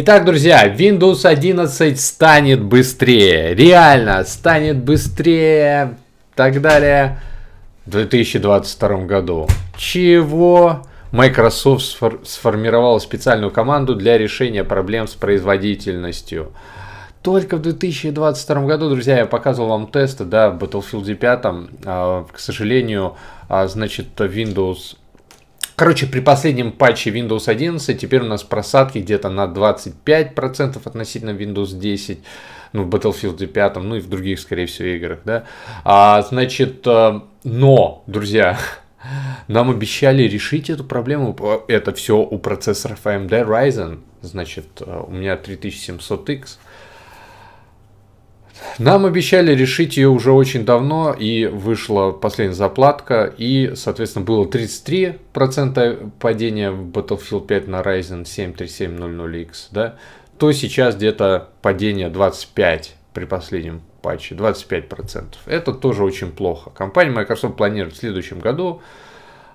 Итак, друзья, Windows 11 станет быстрее. Реально, станет быстрее. Так далее. В 2022 году. Чего? Microsoft сфор сформировал специальную команду для решения проблем с производительностью. Только в 2022 году, друзья, я показывал вам тесты, да, в Battlefield 5, а, к сожалению, а, значит, Windows Короче, при последнем патче Windows 11 теперь у нас просадки где-то на 25% относительно Windows 10, ну, в Battlefield 5, ну и в других, скорее всего, играх, да. А, значит, э, но, друзья, нам обещали решить эту проблему. Э, это все у процессоров AMD Ryzen. Значит, э, у меня 3700X. Нам обещали решить ее уже очень давно, и вышла последняя заплатка, и, соответственно, было 33% падения в Battlefield 5 на Ryzen 7 3700X, да, то сейчас где-то падение 25 при последнем патче, 25%. Это тоже очень плохо. Компания Microsoft планирует в следующем году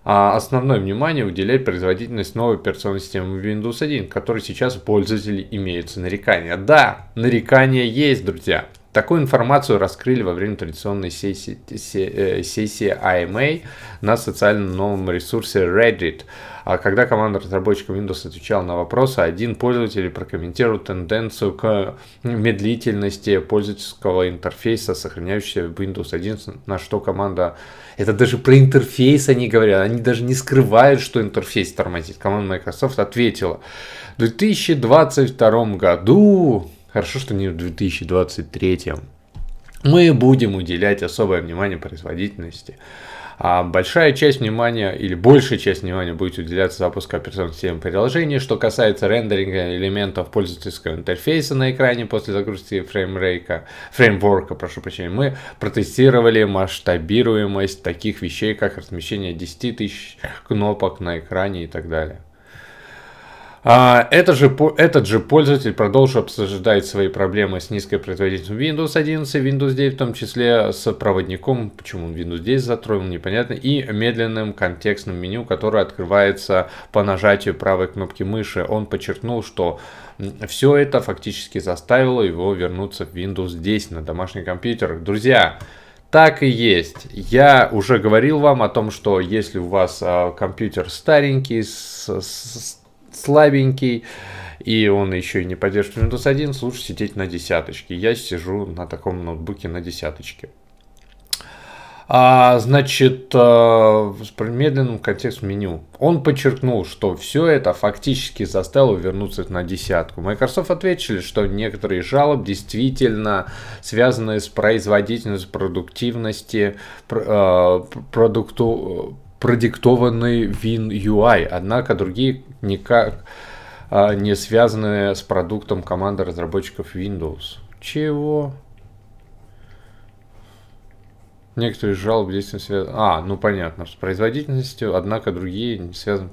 а основное внимание уделять производительность новой операционной системы Windows 1, которой сейчас пользователи имеются нарекания. Да, нарекания есть, друзья. Такую информацию раскрыли во время традиционной сессии, э, сессии IMA а а на социальном новом ресурсе Reddit. А когда команда разработчиков Windows отвечала на вопросы, один пользователь прокомментировал тенденцию к медлительности пользовательского интерфейса, сохраняющегося в Windows 11, на что команда... Это даже про интерфейс они говорят, они даже не скрывают, что интерфейс тормозит. Команда Microsoft ответила, в 2022 году Хорошо, что не в 2023. Мы будем уделять особое внимание производительности. А большая часть внимания или большая часть внимания будет уделяться запуску операционных систем приложений. Что касается рендеринга элементов пользовательского интерфейса на экране после загрузки фреймрейка, фреймворка, прошу прощения, мы протестировали масштабируемость таких вещей, как размещение 10 тысяч кнопок на экране и так далее. А, это же, этот же пользователь продолжил обсуждать свои проблемы с низкой производительностью Windows 11 Windows 9, в том числе с проводником, почему он Windows 10 затронул, непонятно, и медленным контекстным меню, которое открывается по нажатию правой кнопки мыши. Он подчеркнул, что все это фактически заставило его вернуться в Windows 10 на домашний компьютер. Друзья, так и есть. Я уже говорил вам о том, что если у вас а, компьютер старенький, с, с слабенький, и он еще и не поддерживает Windows ну, 11, лучше сидеть на десяточке. Я сижу на таком ноутбуке на десяточке. А, значит, а, э, с промедленным контекст меню. Он подчеркнул, что все это фактически заставило вернуться на десятку. Microsoft ответили, что некоторые жалоб действительно связаны с производительностью, продуктивности, пр, а, продукту, продиктованный Win UI, однако другие никак а, не связанные с продуктом команды разработчиков Windows. Чего? Некоторые жалобы здесь связаны. А, ну понятно, с производительностью, однако другие не связаны.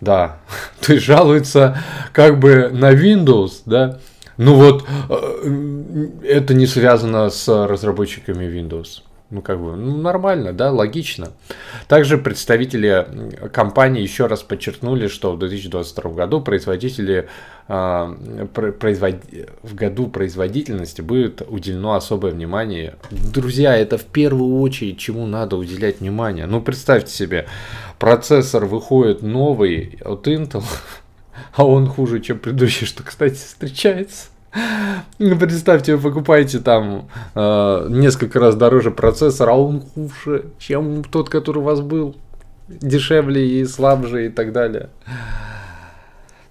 Да, то есть жалуются как бы на Windows, да, ну вот, э, это не связано с разработчиками Windows. Ну, как бы, ну, нормально, да, логично. Также представители компании еще раз подчеркнули, что в 2022 году производители а, в году производительности будет уделено особое внимание. Друзья, это в первую очередь, чему надо уделять внимание. Ну, представьте себе, процессор выходит новый от Intel, а он хуже, чем предыдущий, что, кстати, встречается. Представьте, вы покупаете там э, несколько раз дороже процессор, а он хуже, чем тот, который у вас был. Дешевле и слабже и так далее.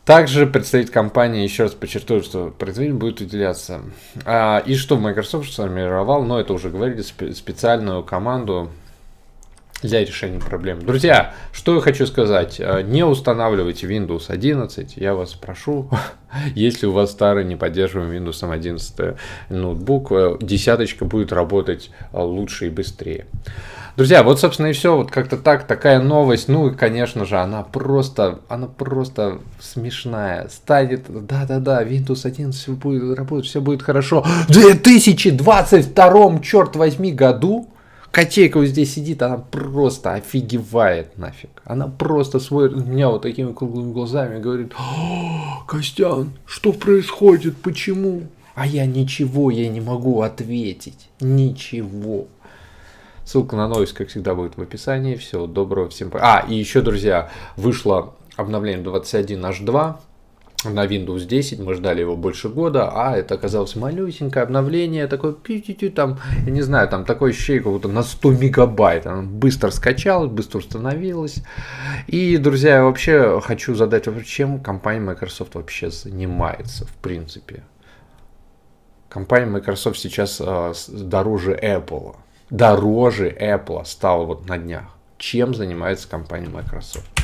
Также представить компании еще раз подчеркнул, что производитель будет уделяться. А, и что Microsoft сформировал, но это уже говорили, спе- специальную команду для решения проблем. Друзья, что я хочу сказать. Э, не устанавливайте Windows 11, я вас прошу. Если у вас старый не поддерживаем Windows 11 ноутбук, э, десяточка будет работать э, лучше и быстрее. Друзья, вот, собственно, и все. Вот как-то так, такая новость. Ну и, конечно же, она просто, она просто смешная. Станет, да-да-да, Windows 11 будет работать, все будет хорошо. В 2022, черт возьми, году Котейка вот здесь сидит, она просто офигевает нафиг. Она просто смотрит на меня вот такими круглыми глазами и говорит, Костян, что происходит, почему? А я ничего, я не могу ответить. Ничего. Ссылка на новость, как всегда, будет в описании. Всего доброго, всем пока. А, и еще, друзья, вышло обновление 21H2 на Windows 10, мы ждали его больше года, а это оказалось малюсенькое обновление, такое пи-тю-тю, там, я не знаю, там такое ощущение как будто на 100 мегабайт, оно быстро скачалось, быстро установилось. И, друзья, я вообще хочу задать вопрос, чем компания Microsoft вообще занимается, в принципе. Компания Microsoft сейчас э, дороже Apple, дороже Apple стала вот на днях. Чем занимается компания Microsoft?